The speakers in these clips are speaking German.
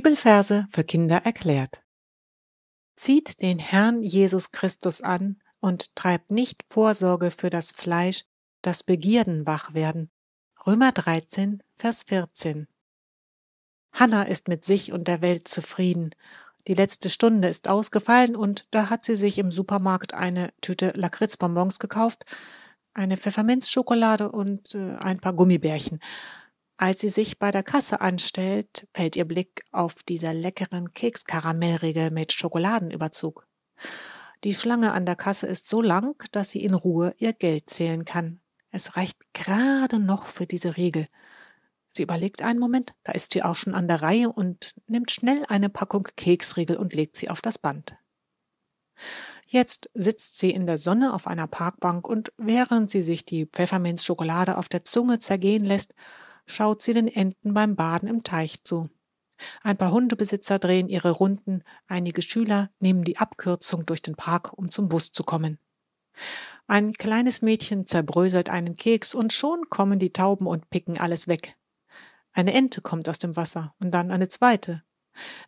Bibelverse für Kinder erklärt. Zieht den Herrn Jesus Christus an und treibt nicht Vorsorge für das Fleisch, dass Begierden wach werden. Römer 13, Vers 14. Hannah ist mit sich und der Welt zufrieden. Die letzte Stunde ist ausgefallen und da hat sie sich im Supermarkt eine Tüte Lakritzbonbons gekauft, eine Pfefferminzschokolade und äh, ein paar Gummibärchen. Als sie sich bei der Kasse anstellt, fällt ihr Blick auf diese leckeren Kekskaramellriegel mit Schokoladenüberzug. Die Schlange an der Kasse ist so lang, dass sie in Ruhe ihr Geld zählen kann. Es reicht gerade noch für diese Riegel. Sie überlegt einen Moment, da ist sie auch schon an der Reihe und nimmt schnell eine Packung Keksriegel und legt sie auf das Band. Jetzt sitzt sie in der Sonne auf einer Parkbank und während sie sich die Pfefferminzschokolade auf der Zunge zergehen lässt, schaut sie den Enten beim Baden im Teich zu. Ein paar Hundebesitzer drehen ihre Runden, einige Schüler nehmen die Abkürzung durch den Park, um zum Bus zu kommen. Ein kleines Mädchen zerbröselt einen Keks und schon kommen die Tauben und picken alles weg. Eine Ente kommt aus dem Wasser und dann eine zweite.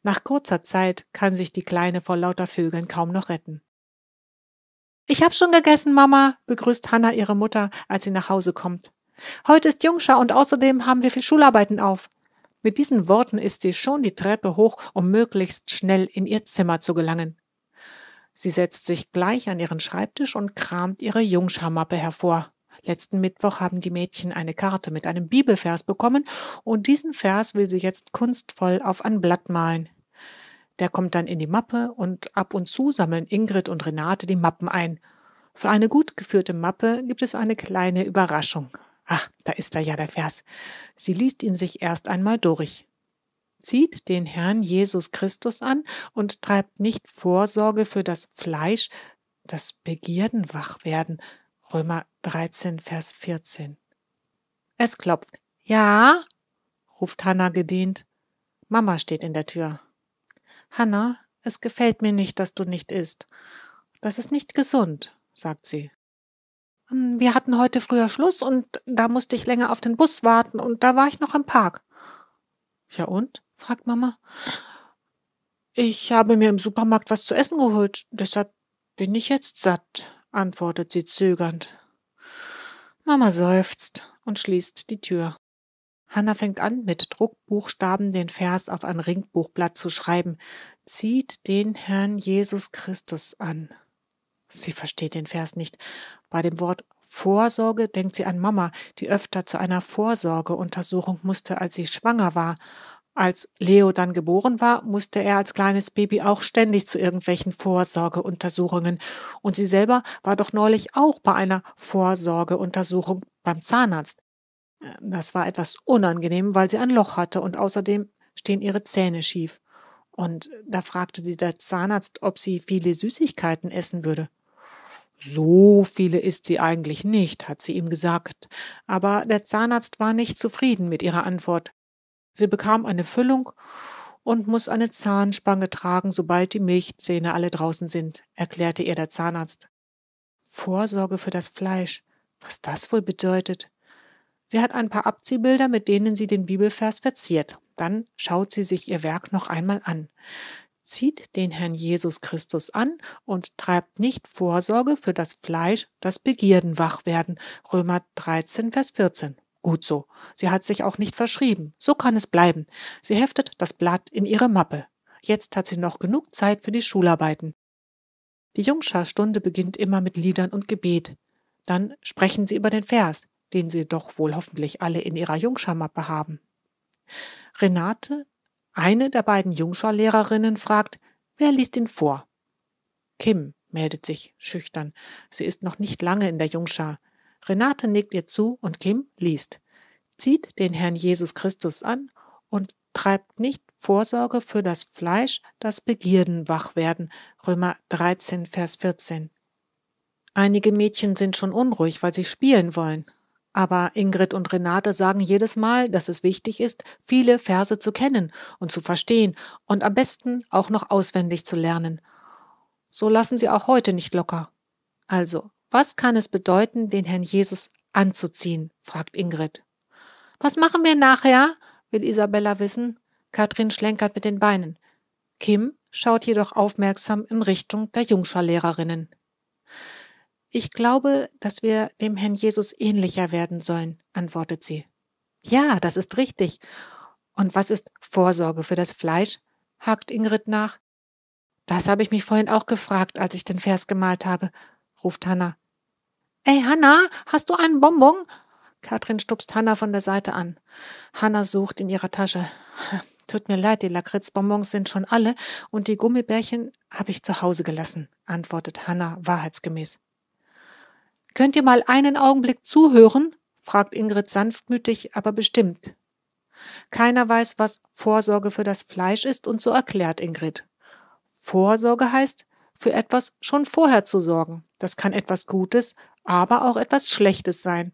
Nach kurzer Zeit kann sich die Kleine vor lauter Vögeln kaum noch retten. Ich hab schon gegessen, Mama, begrüßt Hanna ihre Mutter, als sie nach Hause kommt. Heute ist Jungschar und außerdem haben wir viel Schularbeiten auf. Mit diesen Worten ist sie schon die Treppe hoch, um möglichst schnell in ihr Zimmer zu gelangen. Sie setzt sich gleich an ihren Schreibtisch und kramt ihre Jungscharmappe hervor. Letzten Mittwoch haben die Mädchen eine Karte mit einem Bibelvers bekommen und diesen Vers will sie jetzt kunstvoll auf ein Blatt malen. Der kommt dann in die Mappe und ab und zu sammeln Ingrid und Renate die Mappen ein. Für eine gut geführte Mappe gibt es eine kleine Überraschung. Ach, da ist er ja der Vers. Sie liest ihn sich erst einmal durch. Zieht den Herrn Jesus Christus an und treibt nicht Vorsorge für das Fleisch, das Begierden wach werden. Römer 13, Vers 14. Es klopft. Ja, ruft Hannah gedehnt. Mama steht in der Tür. Hannah, es gefällt mir nicht, dass du nicht isst. Das ist nicht gesund, sagt sie. Ähm, wir hatten heute früher Schluss und da musste ich länger auf den Bus warten und da war ich noch im Park. Ja und? fragt Mama. Ich habe mir im Supermarkt was zu essen geholt, deshalb bin ich jetzt satt, antwortet sie zögernd. Mama seufzt und schließt die Tür. Hanna fängt an, mit Druckbuchstaben den Vers auf ein Ringbuchblatt zu schreiben, zieht den Herrn Jesus Christus an. Sie versteht den Vers nicht. Bei dem Wort Vorsorge denkt sie an Mama, die öfter zu einer Vorsorgeuntersuchung musste, als sie schwanger war. Als Leo dann geboren war, musste er als kleines Baby auch ständig zu irgendwelchen Vorsorgeuntersuchungen. Und sie selber war doch neulich auch bei einer Vorsorgeuntersuchung beim Zahnarzt. Das war etwas unangenehm, weil sie ein Loch hatte und außerdem stehen ihre Zähne schief. Und da fragte sie der Zahnarzt, ob sie viele Süßigkeiten essen würde. So viele ist sie eigentlich nicht, hat sie ihm gesagt, aber der Zahnarzt war nicht zufrieden mit ihrer Antwort. Sie bekam eine Füllung und muss eine Zahnspange tragen, sobald die Milchzähne alle draußen sind, erklärte ihr der Zahnarzt. Vorsorge für das Fleisch, was das wohl bedeutet. Sie hat ein paar Abziehbilder, mit denen sie den Bibelvers verziert. Dann schaut sie sich ihr Werk noch einmal an. Zieht den Herrn Jesus Christus an und treibt nicht Vorsorge für das Fleisch, das Begierden wach werden. Römer 13, Vers 14. Gut so. Sie hat sich auch nicht verschrieben. So kann es bleiben. Sie heftet das Blatt in ihre Mappe. Jetzt hat sie noch genug Zeit für die Schularbeiten. Die Jungscharstunde beginnt immer mit Liedern und Gebet. Dann sprechen sie über den Vers, den sie doch wohl hoffentlich alle in ihrer Jungscharmappe haben. Renate eine der beiden Jungscharlehrerinnen fragt, wer liest ihn vor? Kim meldet sich schüchtern. Sie ist noch nicht lange in der Jungschar. Renate nickt ihr zu und Kim liest, zieht den Herrn Jesus Christus an und treibt nicht Vorsorge für das Fleisch, das Begierden wach werden. Römer 13, Vers 14. Einige Mädchen sind schon unruhig, weil sie spielen wollen. Aber Ingrid und Renate sagen jedes Mal, dass es wichtig ist, viele Verse zu kennen und zu verstehen und am besten auch noch auswendig zu lernen. So lassen sie auch heute nicht locker. Also, was kann es bedeuten, den Herrn Jesus anzuziehen? fragt Ingrid. Was machen wir nachher? will Isabella wissen. Katrin schlenkert mit den Beinen. Kim schaut jedoch aufmerksam in Richtung der Jungscherlehrerinnen. Ich glaube, dass wir dem Herrn Jesus ähnlicher werden sollen, antwortet sie. Ja, das ist richtig. Und was ist Vorsorge für das Fleisch? hakt Ingrid nach. Das habe ich mich vorhin auch gefragt, als ich den Vers gemalt habe, ruft Hanna. Ey, Hanna, hast du einen Bonbon? Katrin stupst Hanna von der Seite an. Hanna sucht in ihrer Tasche. Tut mir leid, die Lakritzbonbons sind schon alle und die Gummibärchen habe ich zu Hause gelassen, antwortet Hanna wahrheitsgemäß. Könnt ihr mal einen Augenblick zuhören? fragt Ingrid sanftmütig, aber bestimmt. Keiner weiß, was Vorsorge für das Fleisch ist, und so erklärt Ingrid. Vorsorge heißt, für etwas schon vorher zu sorgen. Das kann etwas Gutes, aber auch etwas Schlechtes sein.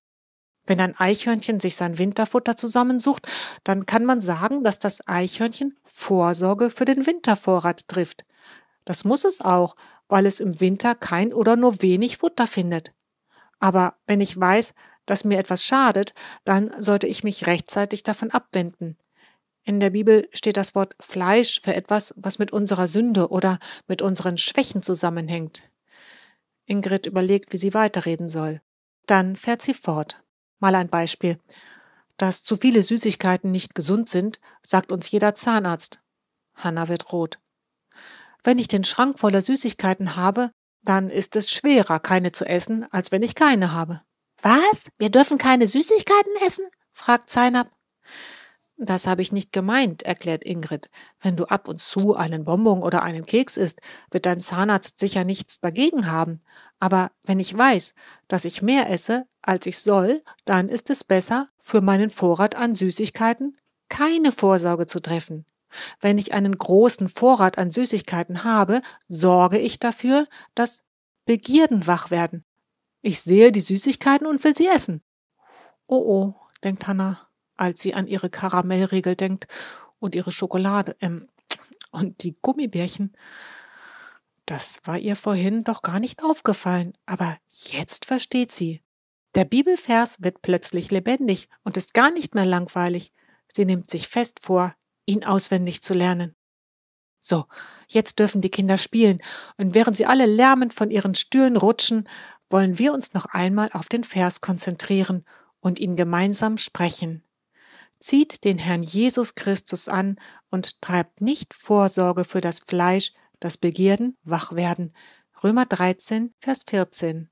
Wenn ein Eichhörnchen sich sein Winterfutter zusammensucht, dann kann man sagen, dass das Eichhörnchen Vorsorge für den Wintervorrat trifft. Das muss es auch, weil es im Winter kein oder nur wenig Futter findet. Aber wenn ich weiß, dass mir etwas schadet, dann sollte ich mich rechtzeitig davon abwenden. In der Bibel steht das Wort Fleisch für etwas, was mit unserer Sünde oder mit unseren Schwächen zusammenhängt. Ingrid überlegt, wie sie weiterreden soll. Dann fährt sie fort. Mal ein Beispiel. Dass zu viele Süßigkeiten nicht gesund sind, sagt uns jeder Zahnarzt. Hanna wird rot. Wenn ich den Schrank voller Süßigkeiten habe, dann ist es schwerer, keine zu essen, als wenn ich keine habe. Was? Wir dürfen keine Süßigkeiten essen? fragt Zainab. Das habe ich nicht gemeint, erklärt Ingrid. Wenn du ab und zu einen Bonbon oder einen Keks isst, wird dein Zahnarzt sicher nichts dagegen haben. Aber wenn ich weiß, dass ich mehr esse, als ich soll, dann ist es besser, für meinen Vorrat an Süßigkeiten keine Vorsorge zu treffen. Wenn ich einen großen Vorrat an Süßigkeiten habe, sorge ich dafür, dass Begierden wach werden. Ich sehe die Süßigkeiten und will sie essen. Oh oh, denkt Hannah, als sie an ihre Karamellriegel denkt und ihre Schokolade ähm, und die Gummibärchen. Das war ihr vorhin doch gar nicht aufgefallen, aber jetzt versteht sie. Der Bibelvers wird plötzlich lebendig und ist gar nicht mehr langweilig. Sie nimmt sich fest vor, ihn auswendig zu lernen. So, jetzt dürfen die Kinder spielen, und während sie alle lärmend von ihren Stühlen rutschen, wollen wir uns noch einmal auf den Vers konzentrieren und ihn gemeinsam sprechen. Zieht den Herrn Jesus Christus an und treibt nicht Vorsorge für das Fleisch, das Begierden wach werden. Römer 13, Vers 14.